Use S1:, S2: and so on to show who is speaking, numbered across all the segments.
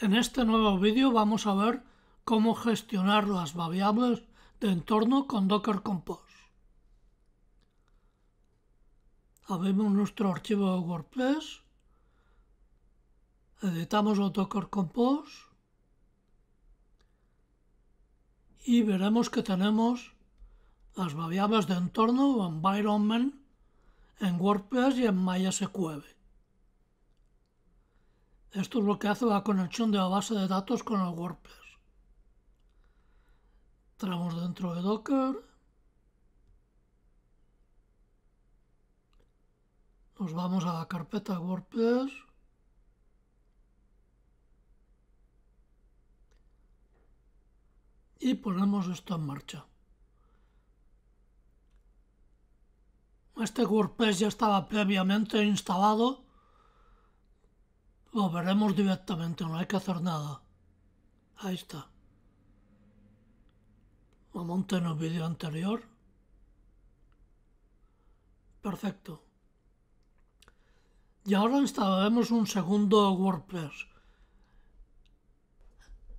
S1: En este nuevo vídeo vamos a ver cómo gestionar las variables de entorno con Docker Compose. Abrimos nuestro archivo de WordPress, editamos el Docker Compose y veremos que tenemos las variables de entorno o environment en WordPress y en MySQL. Esto es lo que hace la conexión de la base de datos con el WordPress. Entramos dentro de Docker. Nos vamos a la carpeta WordPress. Y ponemos esto en marcha. Este WordPress ya estaba previamente instalado Volveremos veremos directamente, no hay que hacer nada. Ahí está. Lo monté en el vídeo anterior. Perfecto. Y ahora instalaremos un segundo WordPress.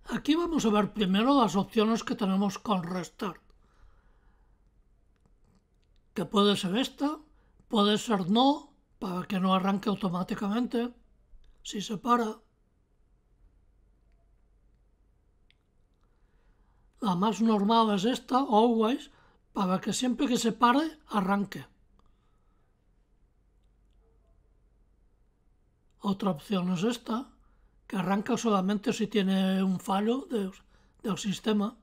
S1: Aquí vamos a ver primero las opciones que tenemos con Restart. Que puede ser esta, puede ser no, para que no arranque automáticamente si se para, la más normal es esta, always, para que siempre que se pare, arranque. Otra opción es esta, que arranca solamente si tiene un fallo del sistema.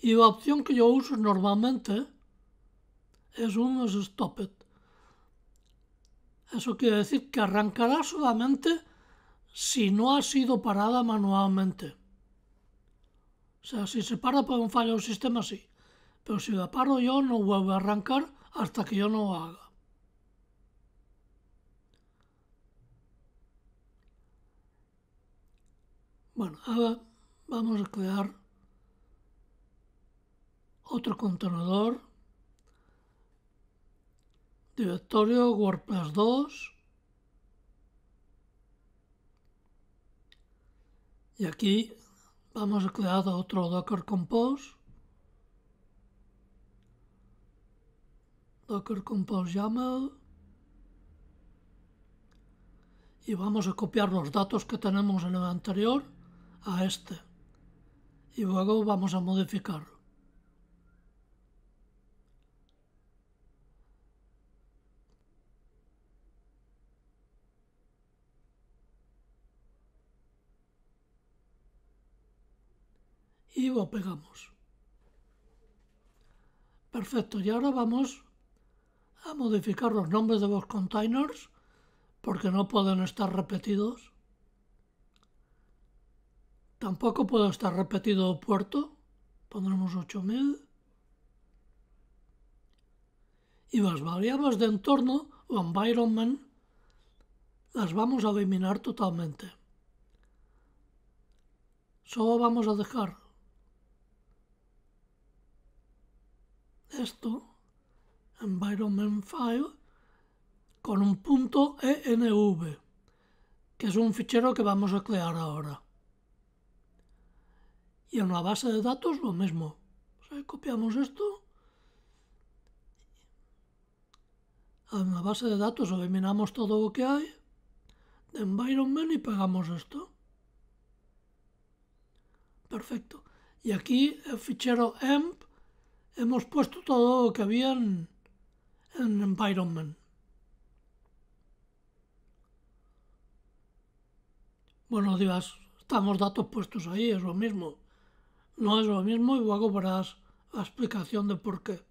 S1: Y la opción que yo uso normalmente es un stop it. Eso quiere decir que arrancará solamente si no ha sido parada manualmente. O sea, si se para por un fallo del sistema, sí. Pero si la paro yo, no vuelve a arrancar hasta que yo no lo haga. Bueno, ahora vamos a crear otro contenedor directorio WordPress 2 y aquí vamos a crear otro Docker Compose Docker Compose YAML y vamos a copiar los datos que tenemos en el anterior a este y luego vamos a modificarlo y lo pegamos. Perfecto, y ahora vamos a modificar los nombres de los containers porque no pueden estar repetidos. Tampoco puede estar repetido puerto. Pondremos 8000. Y las variables de entorno o environment las vamos a eliminar totalmente. Solo vamos a dejar esto, environment file con un punto env que es un fichero que vamos a crear ahora y en la base de datos lo mismo o sea, copiamos esto en la base de datos eliminamos todo lo que hay de environment y pegamos esto perfecto y aquí el fichero emp hemos puesto todo lo que había en, Environment. Bueno, digas, estamos datos puestos ahí, es lo mismo. No es lo mismo y luego verás la explicación de por qué.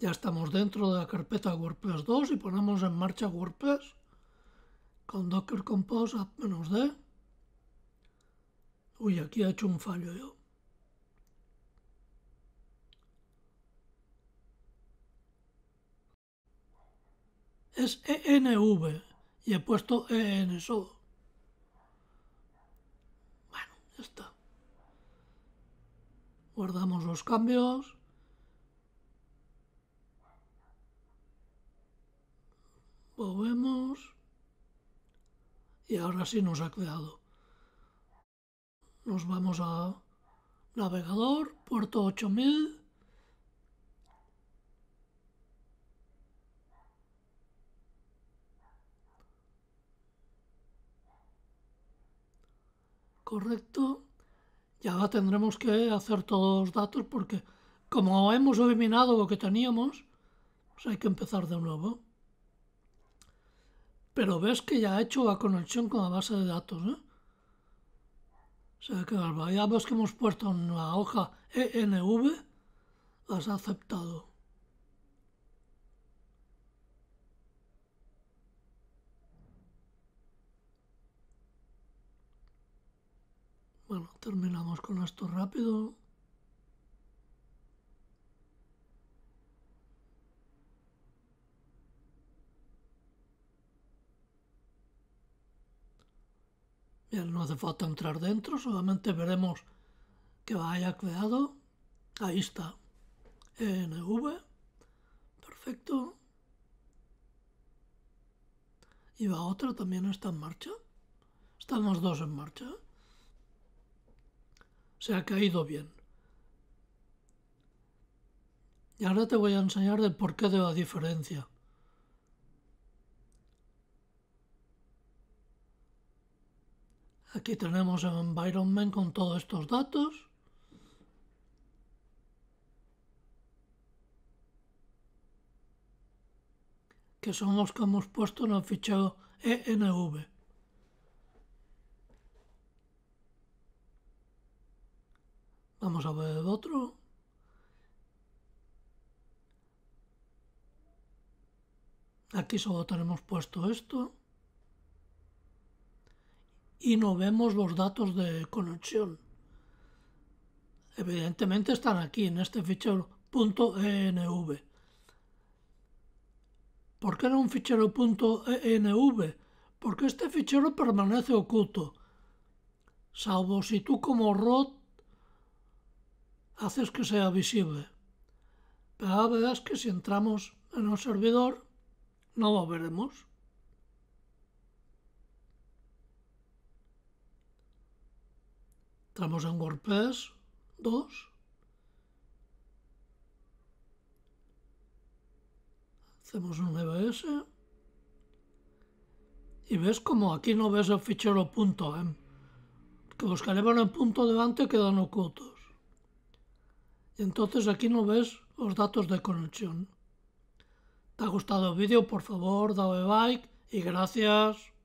S1: Ya estamos dentro de la carpeta WordPress 2 y ponemos en marcha WordPress con docker compose app-d. Uy, aquí he hecho un fallo yo. es ENV y he puesto ENSO. Bueno, ya está. Guardamos los cambios. Volvemos. Y ahora sí nos ha creado. Nos vamos a navegador, puerto 8000 correcto. ya tendremos que hacer todos los datos porque como hemos eliminado lo que teníamos, pues hay que empezar de nuevo. Pero ves que ya ha hecho la conexión con la base de datos, ¿eh? O sea que las variables que hemos puesto en la hoja ENV las ha aceptado. Bueno, terminamos con esto rápido. Bien, no hace falta entrar dentro, solamente veremos que vaya creado. Ahí está. NV. Perfecto. Y va otra también está en marcha. Estamos dos en marcha se ha caído bien. Y ahora te voy a enseñar el porqué de la diferencia. Aquí tenemos el environment con todos estos datos. que son los que hemos puesto en el fichero ENV. Vamos a ver otro. Aquí solo tenemos puesto esto. Y no vemos los datos de conexión. Evidentemente están aquí en este fichero .env. ¿Por qué era un fichero .env? Porque este fichero permanece oculto. Salvo si tú como ROT haces que sea visible. Pero ¿verás que si entramos en un servidor, no lo veremos. Entramos en WordPress 2. Hacemos un EBS. Y ves como aquí no ves el fichero punto em, Que los que llevan el punto delante quedan ocultos. entonces aquí no ves los datos de conexión. ¿Te ha gustado el vídeo? Por favor, dale like y gracias.